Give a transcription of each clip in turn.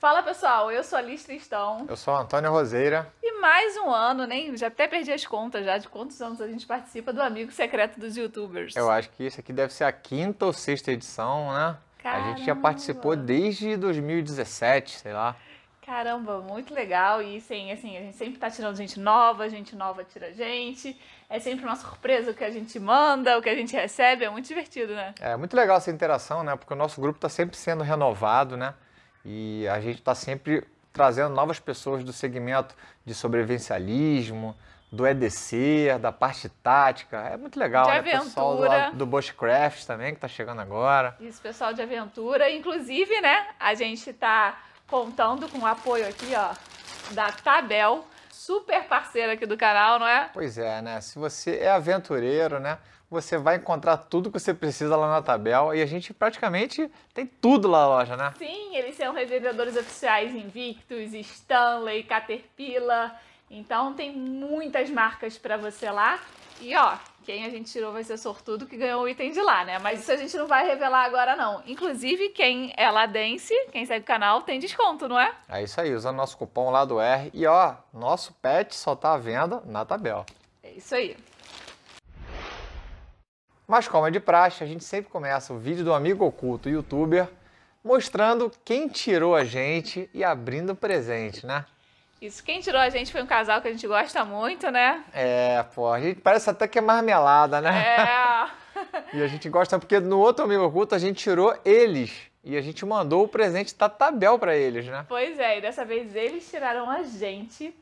Fala pessoal, eu sou a Liz Tristão. Eu sou a Antônio Roseira. E mais um ano, nem já até perdi as contas já de quantos anos a gente participa do Amigo Secreto dos Youtubers. Eu acho que isso aqui deve ser a quinta ou sexta edição, né? Caramba. A gente já participou desde 2017, sei lá. Caramba, muito legal. E sim, assim, a gente sempre tá tirando gente nova, gente nova tira gente. É sempre uma surpresa o que a gente manda, o que a gente recebe. É muito divertido, né? É muito legal essa interação, né? Porque o nosso grupo tá sempre sendo renovado, né? E a gente está sempre trazendo novas pessoas do segmento de sobrevivencialismo, do EDC, da parte tática. É muito legal, de né? Aventura. Pessoal do, do Bushcraft também, que está chegando agora. Isso, pessoal de aventura. Inclusive, né, a gente está contando com o apoio aqui, ó, da Tabel, super parceira aqui do canal, não é? Pois é, né? Se você é aventureiro, né? Você vai encontrar tudo que você precisa lá na tabela e a gente praticamente tem tudo lá na loja, né? Sim, eles são revendedores oficiais Invictus, Stanley, Caterpillar. Então tem muitas marcas para você lá. E ó, quem a gente tirou vai ser sortudo que ganhou o item de lá, né? Mas isso a gente não vai revelar agora, não. Inclusive, quem é ladense, quem segue o canal, tem desconto, não é? É isso aí, usando nosso cupom lá do R. E ó, nosso pet só tá à venda na tabela. É isso aí. Mas como é de praxe, a gente sempre começa o vídeo do amigo oculto youtuber mostrando quem tirou a gente e abrindo o presente, né? Isso, quem tirou a gente foi um casal que a gente gosta muito, né? É, pô, a gente parece até que é marmelada, né? É. e a gente gosta porque no outro Amigo Oculto a gente tirou eles. E a gente mandou o presente da Tabel para eles, né? Pois é, e dessa vez eles tiraram a gente.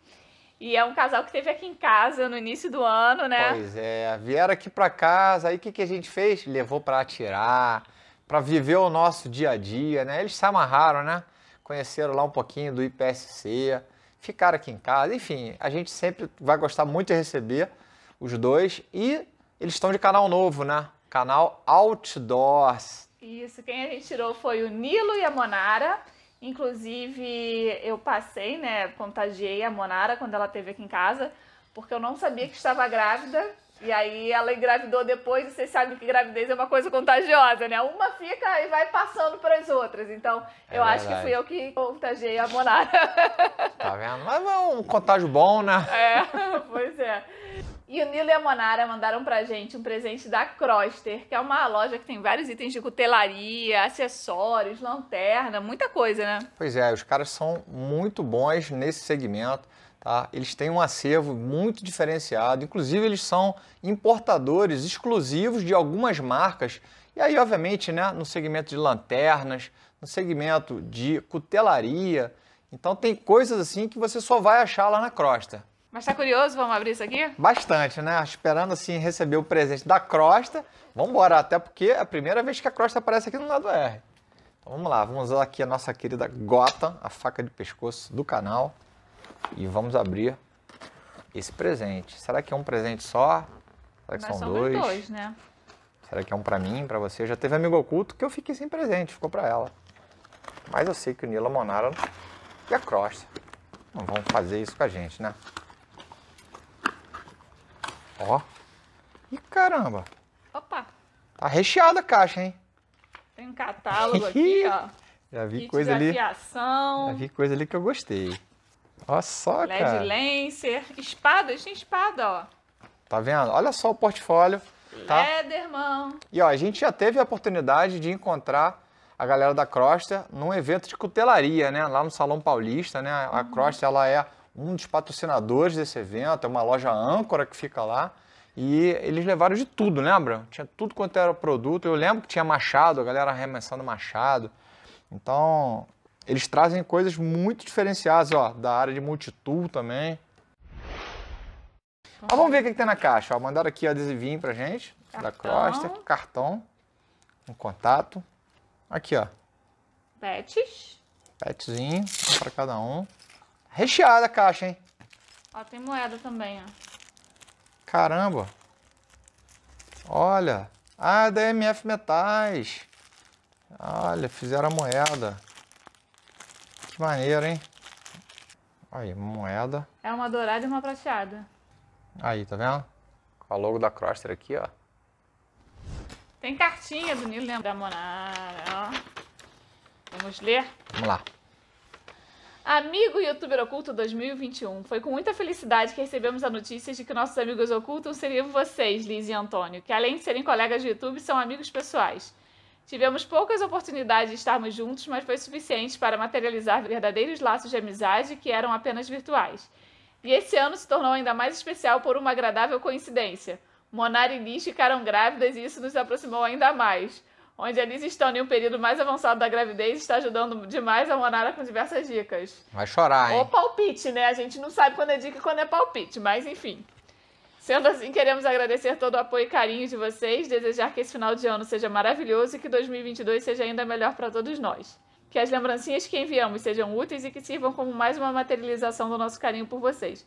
E é um casal que teve aqui em casa no início do ano, né? Pois é, vieram aqui para casa, aí o que, que a gente fez? Levou para atirar, para viver o nosso dia a dia, né? Eles se amarraram, né? Conheceram lá um pouquinho do IPSC, ficar aqui em casa. Enfim, a gente sempre vai gostar muito de receber os dois. E eles estão de canal novo, né? Canal Outdoors. Isso, quem a gente tirou foi o Nilo e a Monara. Inclusive, eu passei, né? Contagiei a Monara quando ela esteve aqui em casa, porque eu não sabia que estava grávida e aí ela engravidou depois, e vocês sabem que gravidez é uma coisa contagiosa, né? Uma fica e vai passando para as outras. Então, é eu acho que fui eu que contagiei a Monara. Tá vendo? Mas é um contágio bom, né? É, pois é. E o Nilo e a Monara mandaram pra gente um presente da Croster, que é uma loja que tem vários itens de cutelaria, acessórios, lanterna, muita coisa, né? Pois é, os caras são muito bons nesse segmento. Tá? Eles têm um acervo muito diferenciado, inclusive eles são importadores exclusivos de algumas marcas. E aí, obviamente, né, no segmento de lanternas, no segmento de cutelaria. Então tem coisas assim que você só vai achar lá na crosta. Mas tá curioso? Vamos abrir isso aqui? Bastante, né? Esperando assim receber o presente da crosta. Vamos embora, até porque é a primeira vez que a crosta aparece aqui no lado R. Então vamos lá, vamos usar aqui a nossa querida Gota, a faca de pescoço do canal e vamos abrir esse presente. Será que é um presente só? Será que Mas são dois? dois né? Será que é um para mim, para você? Já teve amigo oculto que eu fiquei sem presente, ficou para ela. Mas eu sei que o Nila Monara e a Cross não vão fazer isso com a gente, né? Ó. E caramba. Opa. Tá recheada a caixa, hein? Tem um catálogo aqui, ó. Já vi Kit coisa ali. Já vi coisa ali que eu gostei. Olha só, LED cara. LED Lancer, espada, gente, espada, ó. Tá vendo? Olha só o portfólio. Tá? Lederman. E ó, a gente já teve a oportunidade de encontrar a galera da Croster num evento de cutelaria, né? Lá no Salão Paulista, né? A uhum. Croster, ela é um dos patrocinadores desse evento, é uma loja âncora que fica lá. E eles levaram de tudo, lembra? Tinha tudo quanto era produto. Eu lembro que tinha machado, a galera arremessando machado. Então, eles trazem coisas muito diferenciadas, ó, da área de multitool também. Mas vamos ver o que, que tem na caixa. Ó, mandaram aqui adesivinho pra gente, cartão. da Croster, cartão, um contato. Aqui, ó. Pets. Petzinho, um pra cada um. Recheada a caixa, hein? Ó, tem moeda também, ó. Caramba. Olha. Ah, da MF Metais. Olha, fizeram a moeda. Que maneiro, hein? Aí, moeda. É uma dourada e uma prateada. Aí, tá vendo? Com a logo da Croster aqui, ó. Tem cartinha do Nilo, lembra? Da Monara, ó. Vamos ler? Vamos lá. Amigo Youtuber Oculto 2021, foi com muita felicidade que recebemos a notícia de que nossos amigos ocultos seriam vocês, Liz e Antônio, que além de serem colegas de YouTube, são amigos pessoais. Tivemos poucas oportunidades de estarmos juntos, mas foi suficiente para materializar verdadeiros laços de amizade que eram apenas virtuais. E esse ano se tornou ainda mais especial por uma agradável coincidência. Monar e Liz ficaram grávidas e isso nos aproximou ainda mais. Onde a Liz estando em um período mais avançado da gravidez está ajudando demais a Monara com diversas dicas. Vai chorar, hein? Ou palpite, né? A gente não sabe quando é dica e quando é palpite, mas enfim. Sendo assim, queremos agradecer todo o apoio e carinho de vocês, desejar que esse final de ano seja maravilhoso e que 2022 seja ainda melhor para todos nós. Que as lembrancinhas que enviamos sejam úteis e que sirvam como mais uma materialização do nosso carinho por vocês.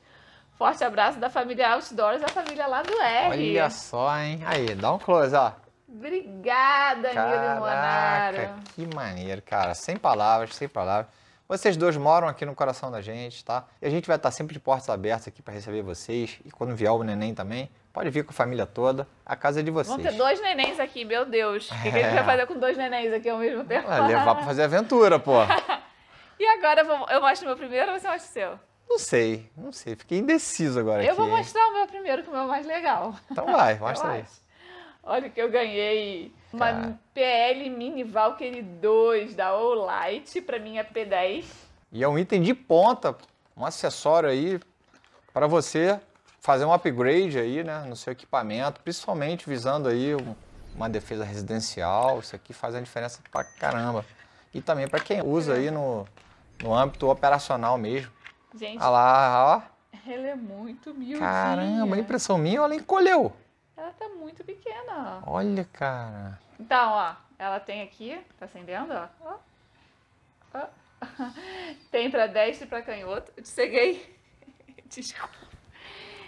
Forte abraço da família Outdoors, da família lá do R. Olha só, hein? Aí, dá um close, ó. Obrigada, Caraca, Nilo Monaro. Que maneiro, cara. Sem palavras, sem palavras. Vocês dois moram aqui no coração da gente, tá? E a gente vai estar sempre de portas abertas aqui para receber vocês. E quando vier o neném também, pode vir com a família toda. A casa é de vocês. Vão ter dois nenéns aqui, meu Deus. O é... que, a gente é. vai fazer com dois nenéns aqui ao mesmo tempo? Vai levar para fazer aventura, pô. e agora eu mostro o meu primeiro ou você mostra o seu? Não sei, não sei. Fiquei indeciso agora. Eu aqui, vou mostrar o meu primeiro, que é o meu mais legal. Então vai, mostra isso. Olha que eu ganhei uma tá. PL Mini Valkyrie 2 da Olight para minha é P10. E é um item de ponta, um acessório aí para você fazer um upgrade aí, né, no seu equipamento, principalmente visando aí uma defesa residencial. Isso aqui faz a diferença pra caramba. E também para quem usa aí no, no âmbito operacional mesmo. Gente. Olha lá, ó. Ela é muito miudinha. Caramba, impressão minha, ela encolheu. Ela tá muito pequena, ó. Olha, cara. Então, ó, ela tem aqui, tá acendendo, ó. ó. ó. tem pra destro e pra canhoto. Eu te ceguei. Desculpa.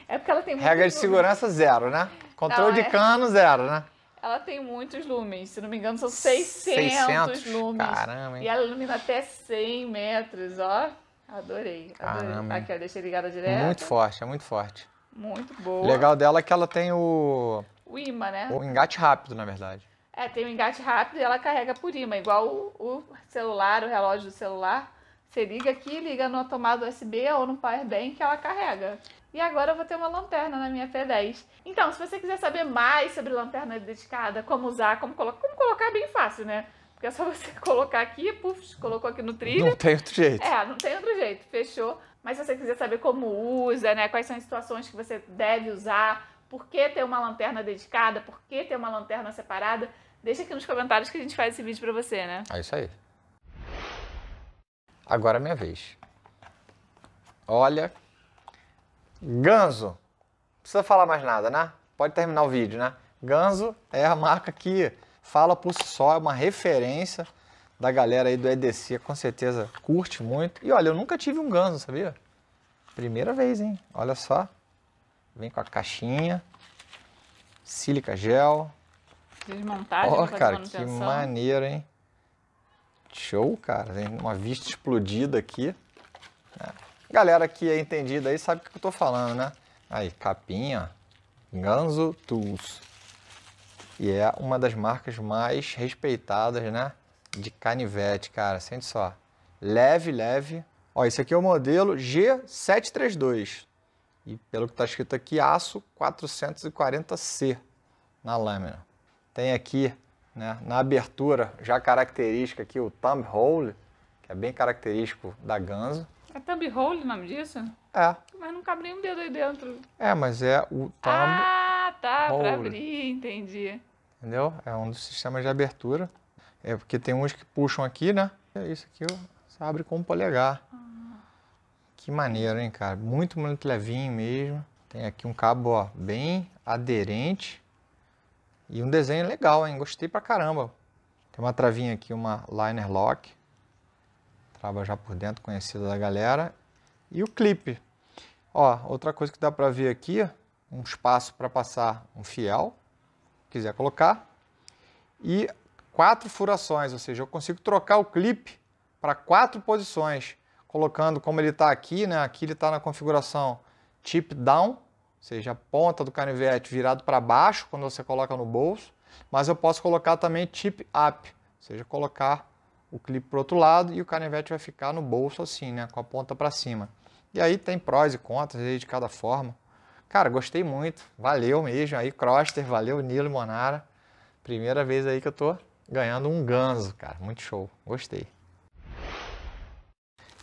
É porque ela tem Regra lumes. de segurança zero, né? Controle Não, de é... cano zero, né? Ela tem muitos lumens, se não me engano são 600, 600? lumens. Caramba, hein? E ela ilumina até 100 metros, ó. Adorei, adorei. Caramba, Aqui, ó, deixei ligada direto. Muito forte, é muito forte. Muito boa. O legal dela é que ela tem o. O imã, né? O engate rápido, na verdade. É, tem o um engate rápido e ela carrega por imã, igual o, o celular, o relógio do celular. Você liga aqui, liga na tomada USB ou no power bank que ela carrega. E agora eu vou ter uma lanterna na minha P10. Então, se você quiser saber mais sobre lanterna dedicada, como usar, como colocar, como colocar é bem fácil, né? Porque é só você colocar aqui, puf, colocou aqui no trilho. Não tem outro jeito. É, não tem outro jeito. Fechou. Mas se você quiser saber como usa, né, quais são as situações que você deve usar, por que ter uma lanterna dedicada, por que ter uma lanterna separada, deixa aqui nos comentários que a gente faz esse vídeo para você, né? É isso aí. Agora é minha vez. Olha. Ganso. Precisa falar mais nada, né? Pode terminar o vídeo, né? Ganso é a marca que fala por si só, é uma referência da galera aí do EDC com certeza curte muito. E olha, eu nunca tive um ganso, sabia? Primeira vez, hein? Olha só. Vem com a caixinha, sílica gel. Desmontagem, Ó, oh, cara, que maneiro, hein? Show, cara. Tem uma vista explodida aqui. É. Galera que é entendida aí sabe o que eu tô falando, né? Aí, capinha, Ganso Tools. E é uma das marcas mais respeitadas, né? de canivete, cara. Sente só. Leve, leve. Ó, esse aqui é o modelo G732. E pelo que está escrito aqui, aço 440C na lâmina. Tem aqui, né, na abertura, já característica aqui o thumb hole, que é bem característico da Ganza. É thumb hole o nome disso? É. Mas não cabe nenhum um dedo aí dentro. É, mas é o thumb Ah, tá, hole. pra abrir, entendi. Entendeu? É um dos sistemas de abertura. É porque tem uns que puxam aqui, né? É isso aqui, ó, você abre com o um polegar. Ah. Que maneiro, hein, cara? Muito, muito levinho mesmo. Tem aqui um cabo, ó, bem aderente. E um desenho legal, hein? Gostei pra caramba. Tem uma travinha aqui, uma liner lock. Trava já por dentro, conhecida da galera. E o clipe. Ó, outra coisa que dá pra ver aqui, um espaço para passar um fiel, quiser colocar. E quatro furações, ou seja, eu consigo trocar o clipe para quatro posições, colocando como ele está aqui, né? aqui ele está na configuração tip down, ou seja, a ponta do canivete virado para baixo quando você coloca no bolso, mas eu posso colocar também tip up, ou seja, colocar o clipe para o outro lado e o canivete vai ficar no bolso assim, né, com a ponta para cima. E aí tem prós e contras aí de cada forma. Cara, gostei muito, valeu mesmo aí, Croster, valeu Nilo e Monara. Primeira vez aí que eu tô ganhando um ganso, cara. Muito show, gostei.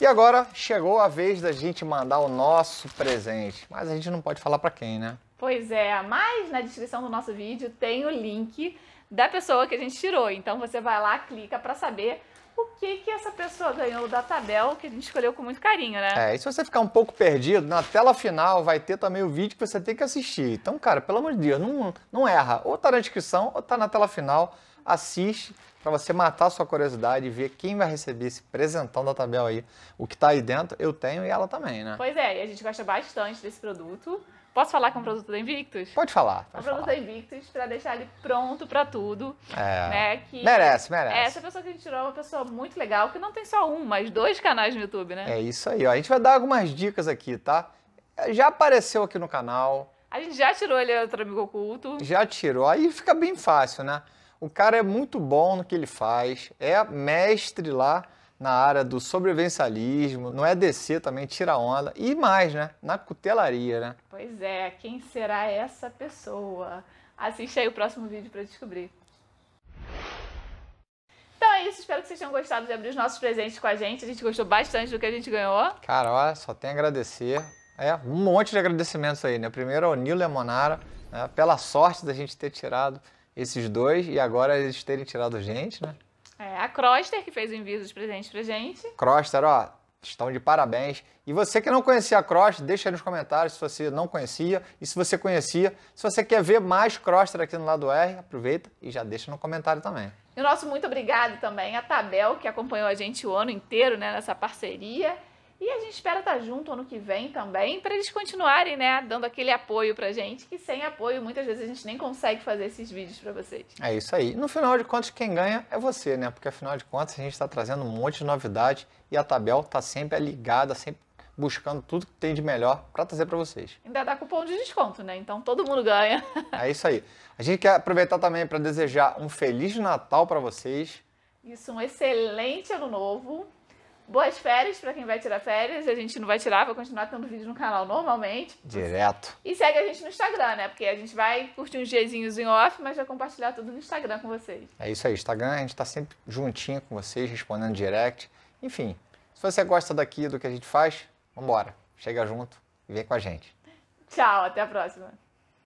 E agora chegou a vez da gente mandar o nosso presente, mas a gente não pode falar para quem, né? Pois é, mas na descrição do nosso vídeo tem o link da pessoa que a gente tirou. Então você vai lá, clica para saber o que que essa pessoa ganhou da tabela que a gente escolheu com muito carinho, né? É, e se você ficar um pouco perdido, na tela final vai ter também o vídeo que você tem que assistir. Então, cara, pelo amor de Deus, não, não erra. Ou tá na descrição ou tá na tela final assiste para você matar sua curiosidade e ver quem vai receber esse presentão da Tabel aí. O que tá aí dentro, eu tenho e ela também, né? Pois é, e a gente gosta bastante desse produto. Posso falar que é um produto da Invictus? Pode falar. é um produto da Invictus para deixar ele pronto para tudo. É. Né, que merece, merece. É, essa pessoa que a gente tirou é uma pessoa muito legal, que não tem só um, mas dois canais no YouTube, né? É isso aí, ó. A gente vai dar algumas dicas aqui, tá? Já apareceu aqui no canal. A gente já tirou ele outro amigo oculto. Já tirou. Aí fica bem fácil, né? O cara é muito bom no que ele faz, é mestre lá na área do sobrevivencialismo, não é descer também, tira onda, e mais, né? Na cutelaria, né? Pois é, quem será essa pessoa? Assiste aí o próximo vídeo para descobrir. Então é isso, espero que vocês tenham gostado de abrir os nossos presentes com a gente. A gente gostou bastante do que a gente ganhou. Cara, olha, só tem a agradecer. É, um monte de agradecimentos aí, né? Primeiro ao Nilo Lemonara, né? pela sorte da gente ter tirado esses dois e agora eles terem tirado gente, né? É, a Croster que fez o envio dos presentes pra gente. Croster, ó, estão de parabéns. E você que não conhecia a Croster, deixa aí nos comentários se você não conhecia e se você conhecia. Se você quer ver mais Croster aqui no lado R, aproveita e já deixa no comentário também. E o nosso muito obrigado também a Tabel, que acompanhou a gente o ano inteiro né, nessa parceria. E a gente espera estar junto ano que vem também, para eles continuarem, né, dando aquele apoio pra gente, que sem apoio muitas vezes a gente nem consegue fazer esses vídeos para vocês. É isso aí. No final de contas, quem ganha é você, né? Porque afinal de contas a gente está trazendo um monte de novidade e a Tabel tá sempre ligada, sempre buscando tudo que tem de melhor para trazer para vocês. Ainda dá cupom de desconto, né? Então todo mundo ganha. é isso aí. A gente quer aproveitar também para desejar um feliz Natal para vocês. Isso, um excelente ano novo Boas férias para quem vai tirar férias. A gente não vai tirar, vai continuar tendo vídeo no canal normalmente. Direto. E segue a gente no Instagram, né? Porque a gente vai curtir uns diazinhos em off, mas vai compartilhar tudo no Instagram com vocês. É isso aí. Instagram, a gente está sempre juntinho com vocês, respondendo direct. Enfim, se você gosta daqui do que a gente faz, vambora. Chega junto e vem com a gente. Tchau, até a próxima.